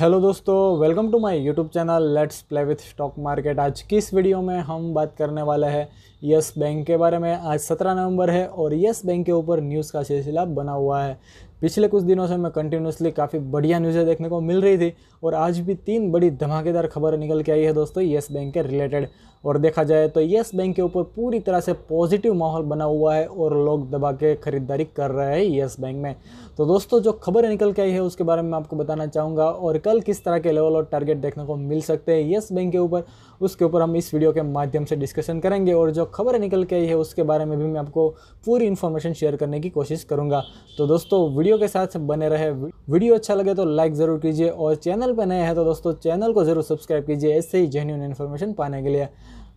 hello दोस्तों welcome to my YouTube channel let's play with stock market आज की इस वीडियो में हम बात करने वाले हैं यस बैंक के बारे में आज 17 नवंबर है और यस बैंक के ऊपर न्यूज़ का सिलसिला बना हुआ है पिछले कुछ दिनों से हमें कंटिन्यूसली काफ़ी बढ़िया न्यूज़ें देखने को मिल रही थी और आज भी तीन बड़ी धमाकेदार खबर निकल के आई है दोस्तों येस बैंक के रिलेटेड और देखा जाए तो येस बैंक के ऊपर पूरी तरह से पॉजिटिव माहौल बना हुआ है और लोग दबा के खरीदारी कर रहे हैं येस बैंक में तो दोस्तों जो खबरें निकल के आई है उसके बारे में आपको बताना चाहूँगा और कल किस तरह के लेवल और टारगेट देखने को मिल सकते हैं येस बैंक के ऊपर उसके ऊपर हम इस वीडियो के माध्यम से डिस्कशन करेंगे और जो खबरें निकल के आई है उसके बारे में भी मैं आपको पूरी इन्फॉर्मेशन शेयर करने की कोशिश करूँगा तो दोस्तों वीडियो वीडियो के साथ बने रहे वीडियो अच्छा लगे तो लाइक ज़रूर कीजिए और चैनल पर नए हैं तो दोस्तों चैनल को ज़रूर सब्सक्राइब कीजिए ऐसे ही जेन्यून इन्फॉर्मेशन पाने के लिए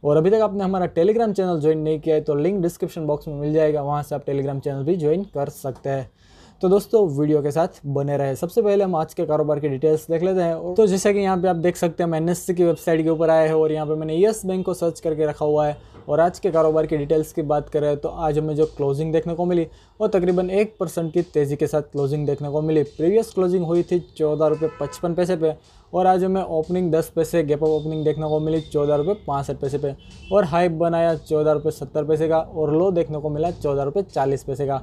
और अभी तक आपने हमारा टेलीग्राम चैनल ज्वाइन नहीं किया है तो लिंक डिस्क्रिप्शन बॉक्स में मिल जाएगा वहाँ से आप टेलीग्राम चैनल भी ज्वाइन कर सकते हैं तो दोस्तों वीडियो के साथ बने रहे सबसे पहले हम आज के कारोबार की डिटेल्स देख लेते हैं तो जैसे कि यहाँ पे आप देख सकते हैं मैं एन की वेबसाइट के ऊपर आए हैं और यहाँ पे मैंने यस बैंक को सर्च करके रखा हुआ है और आज के कारोबार की डिटेल्स की बात करें तो आज हमें जो क्लोजिंग देखने को मिली वो तकरीबन एक परसेंट की तेज़ी के साथ क्लोजिंग देखने को मिली प्रीवियस क्लोजिंग हुई थी चौदह रुपये पचपन पैसे पे और आज हमें ओपनिंग दस पैसे गैप अप ओपनिंग देखने को मिली चौदह रुपये पाँसठ पैसे पे और हाई बनाया चौदह रुपये सत्तर पैसे का और लो देखने को मिला चौदह रुपये चालीस पैसे का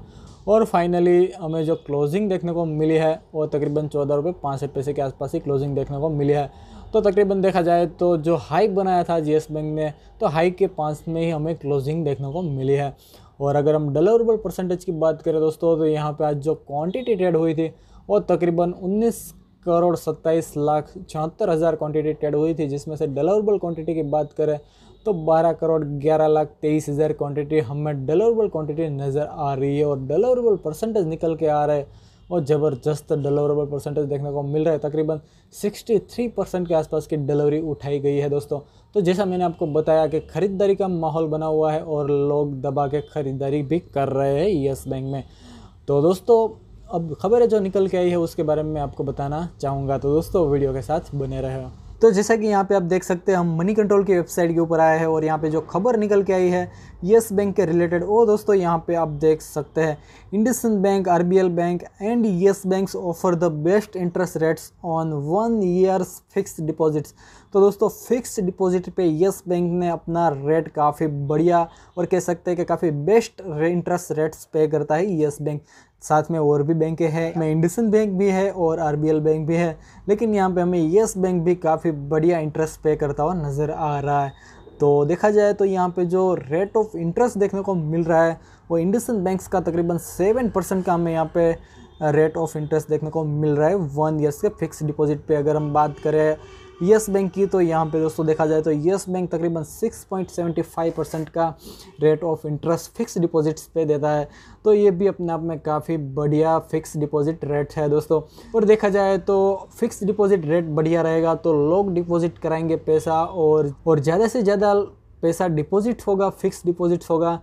और फाइनली हमें जो क्लोजिंग देखने को मिली है वो तकरीबन चौदह रुपये पाँसठ पैसे के आसपास ही क्लोजिंग देखने को मिली है तो तकरीबन देखा जाए तो जो हाइक बनाया था जीएस बैंक ने तो हाइक के पास में ही हमें क्लोजिंग देखने को मिली है और अगर हम डलेबल परसेंटेज की बात करें दोस्तों तो यहाँ पे आज जो क्वांटिटी ट्रेड हुई थी वो तकरीबन 19 करोड़ सत्ताईस लाख छहत्तर हज़ार क्वान्टिटी ट्रेड हुई थी जिसमें से डलेबल क्वान्टिटी की बात करें तो 12 करोड़ 11 लाख तेईस हज़ार क्वान्टिटी हमें डलेबल क्वान्टिटी नज़र आ रही है और डलेबल परसेंटेज निकल के आ रहे हैं और ज़बरदस्त डिलीवरेबल परसेंटेज देखने को मिल रहा है तकरीबन 63 परसेंट के आसपास की डिलीवरी उठाई गई है दोस्तों तो जैसा मैंने आपको बताया कि ख़रीदारी का माहौल बना हुआ है और लोग दबा के ख़रीदारी भी कर रहे हैं येस बैंक में तो दोस्तों अब खबरें जो निकल के आई है उसके बारे में मैं आपको बताना चाहूँगा तो दोस्तों वीडियो के साथ बने रहे तो जैसा कि यहाँ पे आप देख सकते हैं हम मनी कंट्रोल की वेबसाइट के ऊपर आए हैं और यहाँ पे जो खबर निकल के आई है येस बैंक के रिलेटेड वो दोस्तों यहाँ पे आप देख सकते हैं IndusInd Bank R Bank and Yes Bank offer the best interest rates on one years fix deposits तो दोस्तों फिक्स डिपॉजिट पे येस बैंक ने अपना रेट काफ़ी बढ़िया और कह सकते हैं कि काफ़ी बेस्ट इंटरेस्ट रेट्स पे करता है येस बैंक साथ में और भी बैंकें हैं मैं इंडसन बैंक भी है और आर बैंक भी है लेकिन यहाँ पे हमें येस बैंक भी काफ़ी बढ़िया इंटरेस्ट पे करता हुआ नज़र आ रहा है तो देखा जाए तो यहाँ पे जो रेट ऑफ इंटरेस्ट देखने को मिल रहा है वो इंडसन बैंक्स का तकरीबन सेवन परसेंट का हमें यहाँ पे रेट ऑफ इंटरेस्ट देखने को मिल रहा है वन ईयर्स के फिक्स डिपॉजिट पे अगर हम बात करें येस बैंक की तो यहाँ पे दोस्तों देखा जाए तो येस बैंक तकरीबन 6.75 परसेंट का rate of interest fix deposits पे देता है तो ये भी अपने आप में काफ़ी बढ़िया फिक्स डिपॉजिट रेट है दोस्तों और देखा जाए तो फिक्स डिपॉजिट रेट बढ़िया रहेगा तो लोग डिपॉजिट कराएंगे पैसा और और ज़्यादा से ज़्यादा पैसा डिपॉजिट होगा फिक्स डिपॉजिट होगा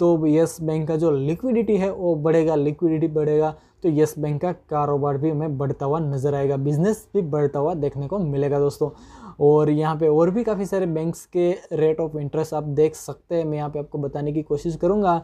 तो यस बैंक का जो लिक्विडिटी है वो बढ़ेगा लिक्विडिटी बढ़ेगा तो यस बैंक का कारोबार भी हमें बढ़ता हुआ नज़र आएगा बिजनेस भी बढ़ता हुआ देखने को मिलेगा दोस्तों और यहाँ पे और भी काफ़ी सारे बैंक्स के रेट ऑफ इंटरेस्ट आप देख सकते हैं मैं यहाँ पे आपको बताने की कोशिश करूँगा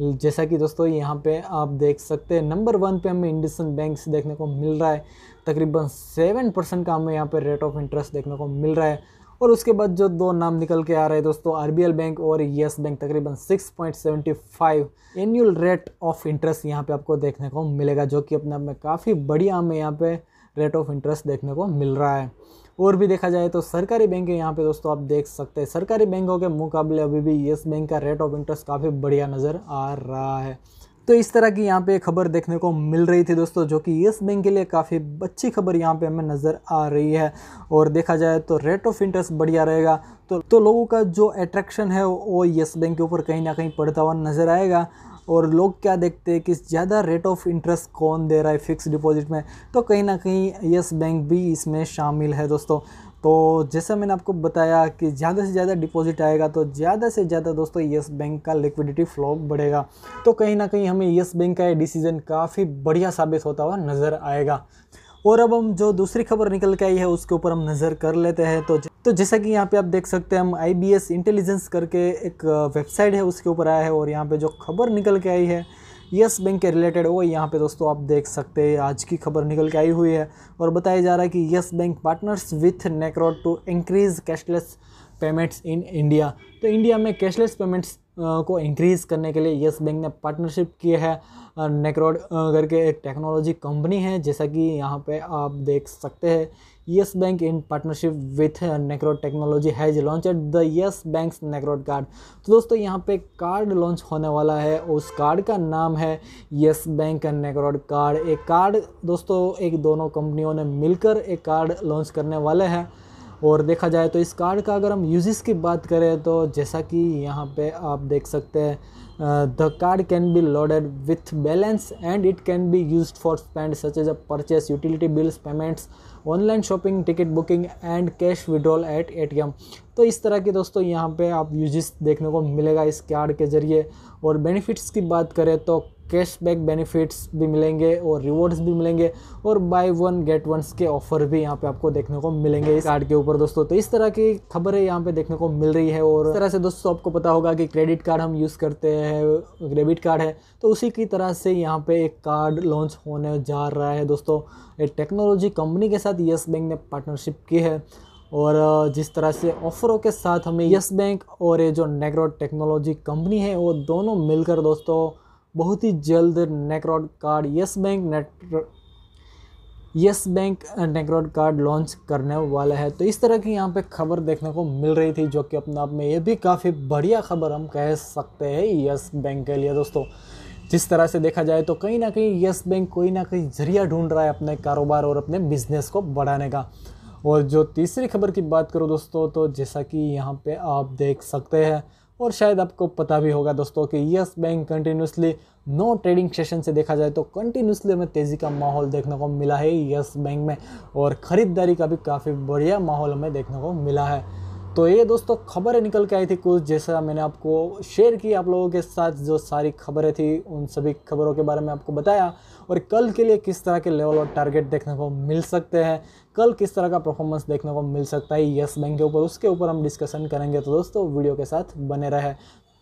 जैसा कि दोस्तों यहाँ पे आप देख सकते हैं नंबर वन पे हमें इंडसन बैंक देखने को मिल रहा है तकरीबन सेवन परसेंट का हमें यहाँ पे रेट ऑफ इंटरेस्ट देखने को मिल रहा है और उसके बाद जो दो नाम निकल के आ रहे हैं दोस्तों आर बैंक और येस बैंक तकरीबन 6.75 एनुअल रेट ऑफ इंटरेस्ट यहाँ पे आपको देखने को मिलेगा जो कि अपने आप में काफ़ी बढ़िया हमें यहाँ पे रेट ऑफ इंटरेस्ट देखने को मिल रहा है और भी देखा जाए तो सरकारी बैंक यहाँ पे दोस्तों आप देख सकते हैं सरकारी बैंकों के मुकाबले अभी भी येस बैंक का रेट ऑफ इंटरेस्ट काफ़ी बढ़िया नज़र आ रहा है तो इस तरह की यहाँ पे खबर देखने को मिल रही थी दोस्तों जो कि येस बैंक के लिए काफ़ी अच्छी खबर यहाँ पे हमें नज़र आ रही है और देखा जाए तो रेट ऑफ इंटरेस्ट बढ़िया रहेगा तो तो लोगों का जो अट्रैक्शन है वो येस बैंक के ऊपर कहीं ना कहीं पड़ता हुआ नज़र आएगा और लोग क्या देखते हैं कि ज़्यादा रेट ऑफ इंटरेस्ट कौन दे रहा है फिक्स डिपॉजिट में तो कहीं ना कहीं येस बैंक भी इसमें शामिल है दोस्तों तो जैसा मैंने आपको बताया कि ज़्यादा से ज़्यादा डिपॉजिट आएगा तो ज़्यादा से ज़्यादा दोस्तों येस बैंक का लिक्विडिटी फ्लो बढ़ेगा तो कहीं ना कहीं हमें यस बैंक का ये डिसीजन काफ़ी बढ़िया साबित होता हुआ नज़र आएगा और अब हम जो दूसरी खबर निकल के आई है उसके ऊपर हम नज़र कर लेते हैं तो तो जैसा कि यहाँ पे आप देख सकते हैं हम आई बी एस इंटेलिजेंस करके एक वेबसाइट है उसके ऊपर आया है और यहाँ पे जो खबर निकल के आई है यस बैंक के रिलेटेड वो यहाँ पे दोस्तों आप देख सकते हैं आज की खबर निकल के आई हुई है और बताया जा रहा है कि Yes Bank partners with Nekrod to increase cashless payments in India तो इंडिया में कैशलेस पेमेंट्स को इंक्रीज़ करने के लिए यस बैंक ने पार्टनरशिप किए है नेक्रोड करके एक टेक्नोलॉजी कंपनी है जैसा कि यहाँ पे आप देख सकते हैं Yes Bank in partnership with Nekrod technology has launched the Yes Bank Nekrod card तो दोस्तों यहाँ पे कार्ड लॉन्च होने वाला है उस कार्ड का नाम है येस बैंक नेक्रोड कार्ड एक कार्ड दोस्तों एक दोनों कंपनियों ने मिलकर एक कार्ड लॉन्च करने वाले हैं और देखा जाए तो इस कार्ड का अगर हम यूजेस की बात करें तो जैसा कि यहाँ पे आप देख सकते हैं the card can be loaded with balance and it can be use for spend such as a purchase utility bills payments online shopping ticket booking and cash withdrawal at ATM तो इस तरह के दोस्तों यहाँ पे आप यूजेस देखने को मिलेगा इस कार्ड के ज़रिए और बेनिफिट्स की बात करें तो कैश बैक बेनिफिट्स भी मिलेंगे और रिवॉर्ड्स भी मिलेंगे और बाय वन गेट वंस के ऑफर भी यहाँ पे आपको देखने को मिलेंगे इस कार्ड के ऊपर दोस्तों तो इस तरह की खबरें यहाँ पे देखने को मिल रही है और इस तरह से दोस्तों आपको पता होगा कि क्रेडिट कार्ड हम यूज़ करते हैं डेबिट कार्ड है तो उसी की तरह से यहाँ पर एक कार्ड लॉन्च होने जा रहा है दोस्तों एक टेक्नोलॉजी कंपनी के साथ येस बैंक ने पार्टनरशिप की है और जिस तरह से ऑफरों के साथ हमें यस बैंक और ये जो नेग्रो टेक्नोलॉजी कंपनी है वो दोनों मिलकर दोस्तों बहुत ही जल्द Nekrod card Yes Bank net Yes Bank Nekrod card launch करने वाला है तो इस तरह की यहाँ पे खबर देखने को मिल रही थी जो कि अपने आप में ये भी काफ़ी बढ़िया खबर हम कह सकते हैं यस बैंक के लिए दोस्तों जिस तरह से देखा जाए तो कहीं ना कहीं यस बैंक कोई ना कहीं जरिया ढूंढ रहा है अपने कारोबार और अपने बिजनेस को बढ़ाने का और जो तीसरी खबर की बात करो दोस्तों तो जैसा कि यहाँ पे आप देख सकते हैं और शायद आपको पता भी होगा दोस्तों कि Yes Bank continuously no trading session से देखा जाए तो कंटिन्यूसली हमें तेज़ी का माहौल देखने को मिला है यस बैंक में और ख़रीदारी का भी काफ़ी बढ़िया माहौल हमें देखने को मिला है तो ये दोस्तों खबरें निकल के आई थी कुछ जैसा मैंने आपको शेयर की आप लोगों के साथ जो सारी खबरें थी उन सभी खबरों के बारे में आपको बताया और कल के लिए किस तरह के लेवल और टारगेट देखने को मिल सकते हैं कल किस तरह का परफॉर्मेंस देखने को मिल सकता है यस बैंक के ऊपर उसके ऊपर हम डिस्कशन करेंगे तो दोस्तों वीडियो के साथ बने रहे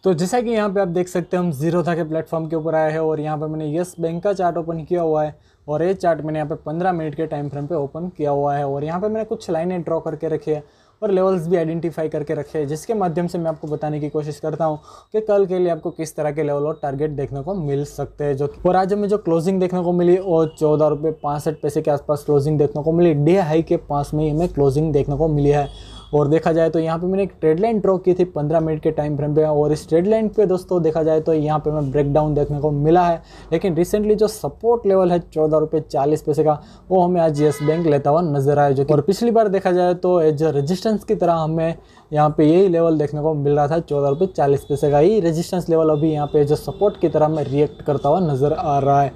तो जैसा कि यहाँ पर आप देख सकते हैं हम जीरो था के प्लेटफॉर्म के ऊपर आए हैं और यहाँ पर मैंने यस बैंक का चार्ट ओपन किया हुआ है और ये चार्ट मैंने यहाँ पे पंद्रह मिनट के टाइम फ्रेम पे ओपन किया हुआ है और यहाँ पे मैंने कुछ लाइनें ड्रॉ करके रखी है और लेवल्स भी आइडेंटिफाई करके रखे हैं जिसके माध्यम से मैं आपको बताने की कोशिश करता हूँ कि कल के लिए आपको किस तरह के लेवल और टारगेट देखने को मिल सकते हैं जो और आज हमें जो क्लोजिंग देखने को मिली वो चौदह रुपये पैसे के आसपास क्लोजिंग देखने को मिली डे हाई के पास में ही हमें क्लोजिंग देखने को मिली है और देखा जाए तो यहाँ पे मैंने एक ट्रेड लाइन ड्रॉ की थी 15 मिनट के टाइम फ्रेम पे और इस ट्रेड लाइन पे दोस्तों देखा जाए तो यहाँ पे हमें ब्रेकडाउन देखने को मिला है लेकिन रिसेंटली जो सपोर्ट लेवल है चौदह रुपये चालीस पैसे का वो हमें आज येस बैंक लेता हुआ नजर आया जो और पिछली बार देखा जाए तो एज रजिस्टेंस की तरह हमें यहाँ पे यही लेवल देखने को मिल रहा था चौदह रुपये चालीस पैसे का ही रजिस्टेंस लेवल अभी यहाँ पे जो सपोर्ट की तरह हमें रिएक्ट करता हुआ नज़र आ रहा है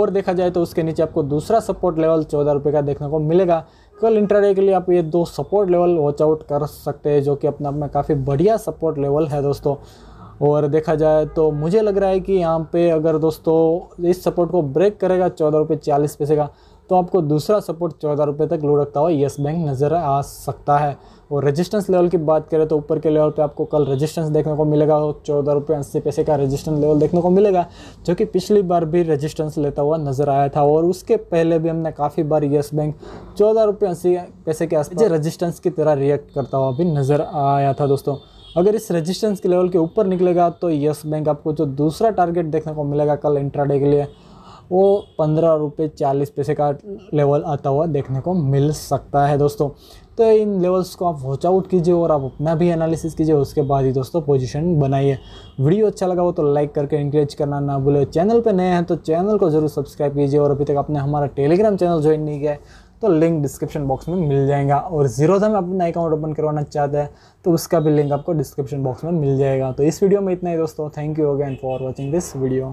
और देखा जाए तो उसके नीचे आपको दूसरा सपोर्ट लेवल चौदह रुपये का देखने को मिलेगा कल इंटरडे के लिए आप ये दो सपोर्ट लेवल वॉच आउट कर सकते हैं जो कि अपने आप में काफ़ी बढ़िया सपोर्ट लेवल है दोस्तों और देखा जाए तो मुझे लग रहा है कि यहाँ पे अगर दोस्तों इस सपोर्ट को ब्रेक करेगा चौदह रुपये चालीस पैसे का तो आपको दूसरा सपोर्ट चौदह रुपये तक रखता हुआ येस बैंक नज़र आ सकता है और रेजिस्टेंस लेवल की बात करें तो ऊपर के लेवल पे आपको कल रेजिस्टेंस देखने को मिलेगा और चौदह रुपये अस्सी पैसे का रेजिस्टेंस लेवल देखने को मिलेगा जो कि पिछली बार भी रेजिस्टेंस लेता हुआ नज़र आया था और उसके पहले भी हमने काफ़ी बार येस बैंक चौदह रुपये अस्सी पैसे के आसपास रजिस्टेंस की तरह रिएक्ट करता हुआ भी नज़र आया था दोस्तों अगर इस रेजिस्टेंस के लेवल के ऊपर निकलेगा तो येस बैंक आपको जो दूसरा टारगेट देखने को मिलेगा कल इंट्राडे के लिए वो पंद्रह रुपये चालीस पैसे का लेवल आता हुआ देखने को मिल सकता है दोस्तों तो इन लेवल्स को आप वॉच आउट कीजिए और आप अपना भी एनालिसिस कीजिए उसके बाद ही दोस्तों पोजीशन बनाइए वीडियो अच्छा लगा हो तो लाइक करके इंकरेज करना ना भूले चैनल पे नए हैं तो चैनल को जरूर सब्सक्राइब कीजिए और अभी तक आपने हमारा टेलीग्राम चैनल ज्वाइन नहीं किया है तो लिंक डिस्क्रिप्शन बॉक्स में मिल जाएगा और जीरोधा में अपना अकाउंट ओपन करवाना चाहते हैं तो उसका भी लिंक आपको डिस्क्रिप्शन बॉक्स में मिल जाएगा तो इस वीडियो में इतना ही दोस्तों thank you again for watching this video